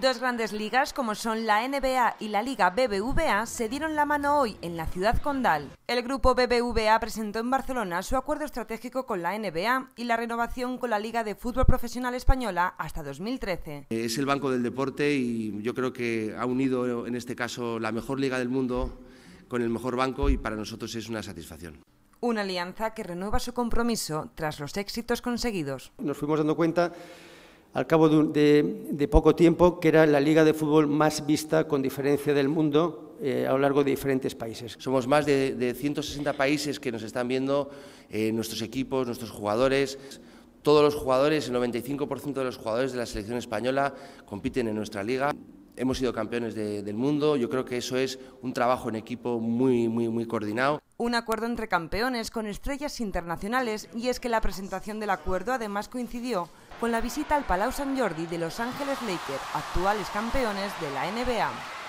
Dos grandes ligas como son la NBA y la Liga BBVA se dieron la mano hoy en la ciudad condal. El grupo BBVA presentó en Barcelona su acuerdo estratégico con la NBA y la renovación con la Liga de Fútbol Profesional Española hasta 2013. Es el banco del deporte y yo creo que ha unido en este caso la mejor liga del mundo con el mejor banco y para nosotros es una satisfacción. Una alianza que renueva su compromiso tras los éxitos conseguidos. Nos fuimos dando cuenta al cabo de, poco tiempo, que era la liga de fútbol más vista con diferencia del mundo eh, a lo largo de diferentes países. Somos más de, 160 países que nos están viendo eh, nuestros equipos, nuestros jugadores. Todos los jugadores, el 95% de los jugadores de la selección española compiten en nuestra liga hemos sido campeones del mundo. Yo creo que eso es un trabajo en equipo muy, muy, muy coordinado. Un acuerdo entre campeones con estrellas internacionales y es que la presentación del acuerdo además coincidió con la visita al Palau San Jordi de Los Ángeles Lakers, actuales campeones de la NBA.